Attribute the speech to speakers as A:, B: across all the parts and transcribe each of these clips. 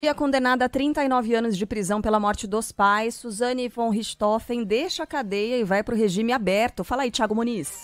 A: Dia condenada a 39 anos de prisão pela morte dos pais, Suzane von Richthofen deixa a cadeia e vai para o regime aberto. Fala aí, Thiago Muniz.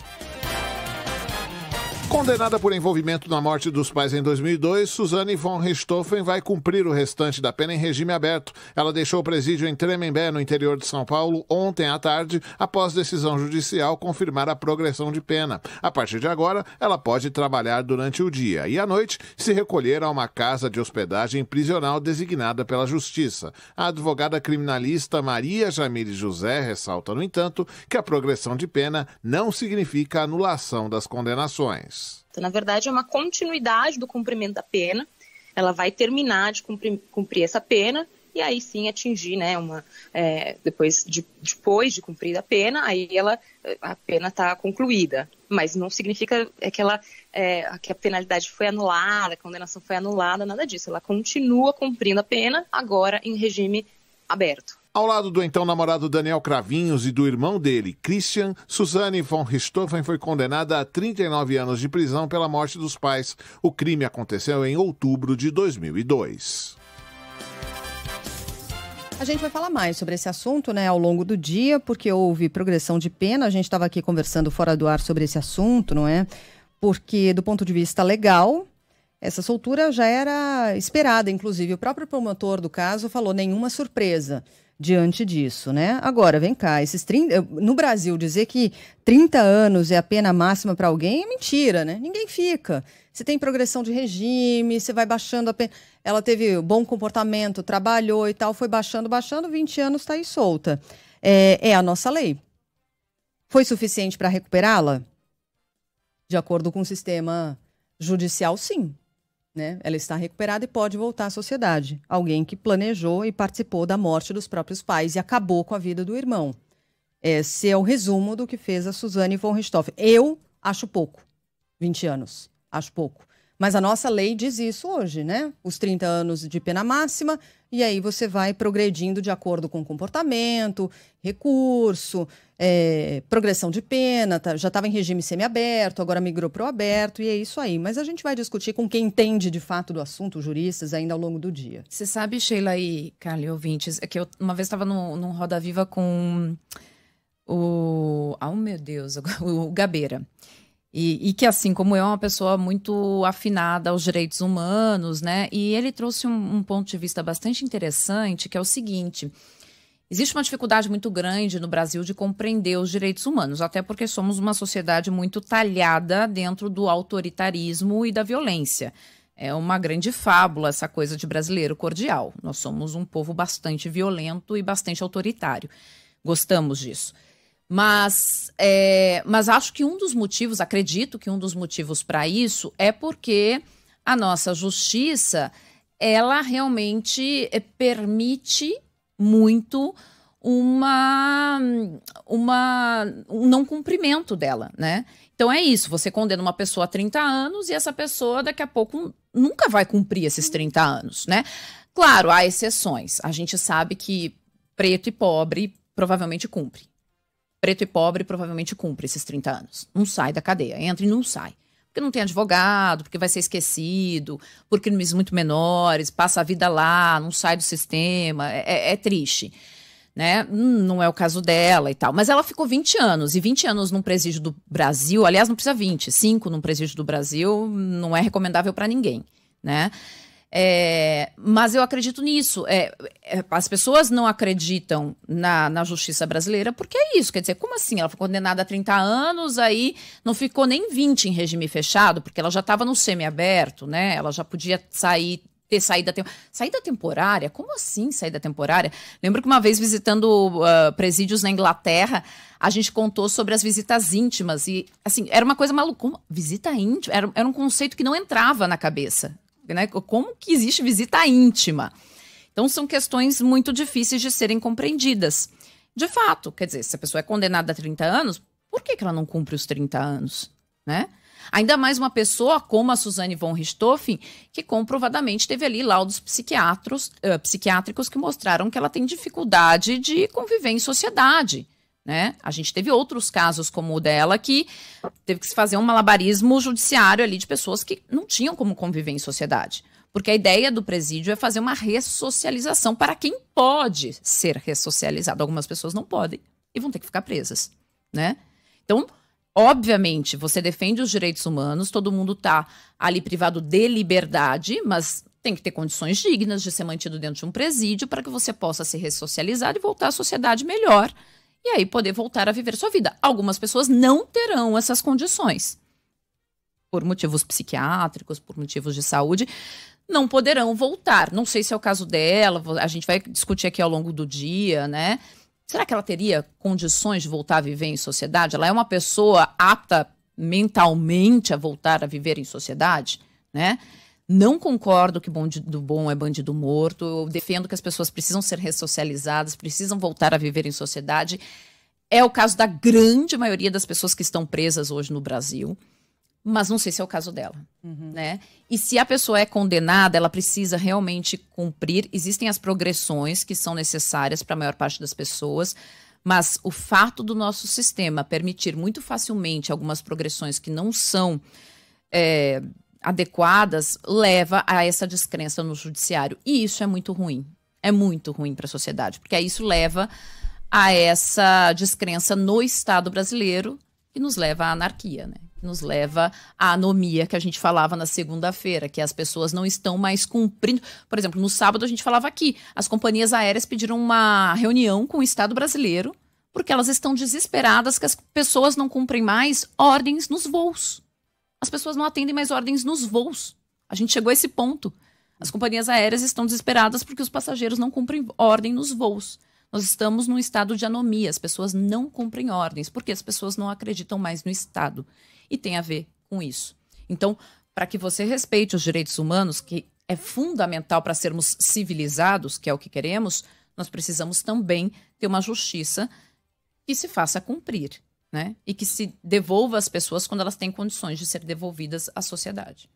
B: Condenada por envolvimento na morte dos pais em 2002, Suzane von Richthofen vai cumprir o restante da pena em regime aberto. Ela deixou o presídio em Tremembé, no interior de São Paulo, ontem à tarde, após decisão judicial confirmar a progressão de pena. A partir de agora, ela pode trabalhar durante o dia e à noite se recolher a uma casa de hospedagem prisional designada pela Justiça. A advogada criminalista Maria Jamile José ressalta, no entanto, que a progressão de pena não significa anulação das condenações.
A: Então, na verdade, é uma continuidade do cumprimento da pena. Ela vai terminar de cumprir, cumprir essa pena e aí sim atingir, né, uma é, depois de, depois de cumprir a pena, aí ela a pena está concluída, mas não significa é que ela é, que a penalidade foi anulada, a condenação foi anulada, nada disso. Ela continua cumprindo a pena agora em regime aberto.
B: Ao lado do então namorado Daniel Cravinhos e do irmão dele, Christian, Suzane von Richthofen foi condenada a 39 anos de prisão pela morte dos pais. O crime aconteceu em outubro de 2002.
C: A gente vai falar mais sobre esse assunto né, ao longo do dia, porque houve progressão de pena. A gente estava aqui conversando fora do ar sobre esse assunto, não é? Porque, do ponto de vista legal, essa soltura já era esperada, inclusive. O próprio promotor do caso falou nenhuma surpresa diante disso, né? Agora, vem cá, esses 30, no Brasil dizer que 30 anos é a pena máxima para alguém é mentira, né? Ninguém fica. Você tem progressão de regime, você vai baixando a pena. Ela teve bom comportamento, trabalhou e tal, foi baixando, baixando, 20 anos está aí solta. É, é a nossa lei. Foi suficiente para recuperá-la? De acordo com o sistema judicial, sim. Né? Ela está recuperada e pode voltar à sociedade. Alguém que planejou e participou da morte dos próprios pais e acabou com a vida do irmão. Esse é o resumo do que fez a Suzane von Richthofen. Eu acho pouco. 20 anos. Acho pouco. Mas a nossa lei diz isso hoje, né? Os 30 anos de pena máxima, e aí você vai progredindo de acordo com comportamento, recurso, é, progressão de pena, tá, já estava em regime semiaberto, agora migrou para o aberto, e é isso aí. Mas a gente vai discutir com quem entende de fato do assunto, juristas, ainda ao longo do dia. Você sabe, Sheila e Carly ouvintes, é que eu uma vez estava num Roda Viva com
A: o. Ah, oh, meu Deus, o Gabeira. E, e, que, assim como eu, é uma pessoa muito afinada aos direitos humanos, né? E ele trouxe um, um ponto de vista bastante interessante, que é o seguinte: existe uma dificuldade muito grande no Brasil de compreender os direitos humanos, até porque somos uma sociedade muito talhada dentro do autoritarismo e da violência. É uma grande fábula essa coisa de brasileiro cordial. Nós somos um povo bastante violento e bastante autoritário. Gostamos disso. Mas, é, mas acho que um dos motivos, acredito que um dos motivos para isso é porque a nossa justiça ela realmente eh, permite muito uma, uma um não cumprimento dela, né? Então é isso, você condena uma pessoa a 30 anos e essa pessoa daqui a pouco nunca vai cumprir esses 30 anos, né? Claro, há exceções. A gente sabe que preto e pobre provavelmente cumpre preto e pobre provavelmente cumpre esses 30 anos. Não sai da cadeia, entra e não sai. Porque não tem advogado, porque vai ser esquecido, por crimes muito menores, passa a vida lá, não sai do sistema, é, é, é triste. Né? Hum, não é o caso dela e tal. Mas ela ficou 20 anos, e 20 anos num presídio do Brasil, aliás, não precisa 20, 5 num presídio do Brasil não é recomendável para ninguém, né? É, mas eu acredito nisso. É, é, as pessoas não acreditam na, na justiça brasileira porque é isso. Quer dizer, como assim? Ela foi condenada a 30 anos, aí não ficou nem 20 em regime fechado, porque ela já estava no semiaberto, né? Ela já podia sair ter saída temporária. Saída temporária? Como assim saída temporária? Lembro que uma vez visitando uh, presídios na Inglaterra, a gente contou sobre as visitas íntimas. E, assim, era uma coisa maluca. Visita íntima? Era, era um conceito que não entrava na cabeça né? Como que existe visita íntima? Então são questões muito difíceis de serem compreendidas. De fato, quer dizer, se a pessoa é condenada a 30 anos, por que, que ela não cumpre os 30 anos, né? Ainda mais uma pessoa como a Suzane von Richthofen, que comprovadamente teve ali laudos eh, psiquiátricos que mostraram que ela tem dificuldade de conviver em sociedade. Né? A gente teve outros casos como o dela que teve que se fazer um malabarismo judiciário ali de pessoas que não tinham como conviver em sociedade. Porque a ideia do presídio é fazer uma ressocialização para quem pode ser ressocializado. Algumas pessoas não podem e vão ter que ficar presas, né? Então, obviamente, você defende os direitos humanos, todo mundo está ali privado de liberdade, mas tem que ter condições dignas de ser mantido dentro de um presídio para que você possa ser ressocializado e voltar à sociedade melhor e aí poder voltar a viver sua vida. Algumas pessoas não terão essas condições. Por motivos psiquiátricos, por motivos de saúde, não poderão voltar. Não sei se é o caso dela, a gente vai discutir aqui ao longo do dia, né? Será que ela teria condições de voltar a viver em sociedade? Ela é uma pessoa apta mentalmente a voltar a viver em sociedade, né? Não concordo que bandido bom é bandido morto. Eu defendo que as pessoas precisam ser ressocializadas, precisam voltar a viver em sociedade. É o caso da grande maioria das pessoas que estão presas hoje no Brasil, mas não sei se é o caso dela, uhum. né? E se a pessoa é condenada, ela precisa realmente cumprir. Existem as progressões que são necessárias para a maior parte das pessoas, mas o fato do nosso sistema permitir muito facilmente algumas progressões que não são é, adequadas leva a essa descrença no judiciário. E isso é muito ruim. É muito ruim para a sociedade, porque isso leva a essa descrença no Estado brasileiro que nos leva à anarquia, né? Que nos leva à anomia que a gente falava na segunda-feira, que as pessoas não estão mais cumprindo. Por exemplo, no sábado a gente falava aqui, as companhias aéreas pediram uma reunião com o Estado brasileiro porque elas estão desesperadas que as pessoas não cumprem mais ordens nos voos as pessoas não atendem mais ordens nos voos. A gente chegou a esse ponto. As companhias aéreas estão desesperadas porque os passageiros não cumprem ordem nos voos. Nós estamos num estado de anomia, as pessoas não cumprem ordens, porque as pessoas não acreditam mais no Estado. E tem a ver com isso. Então, para que você respeite os direitos humanos, que é fundamental para sermos civilizados, que é o que queremos, nós precisamos também ter uma justiça que se faça cumprir né? E que se devolva às pessoas quando elas têm condições de ser devolvidas à sociedade.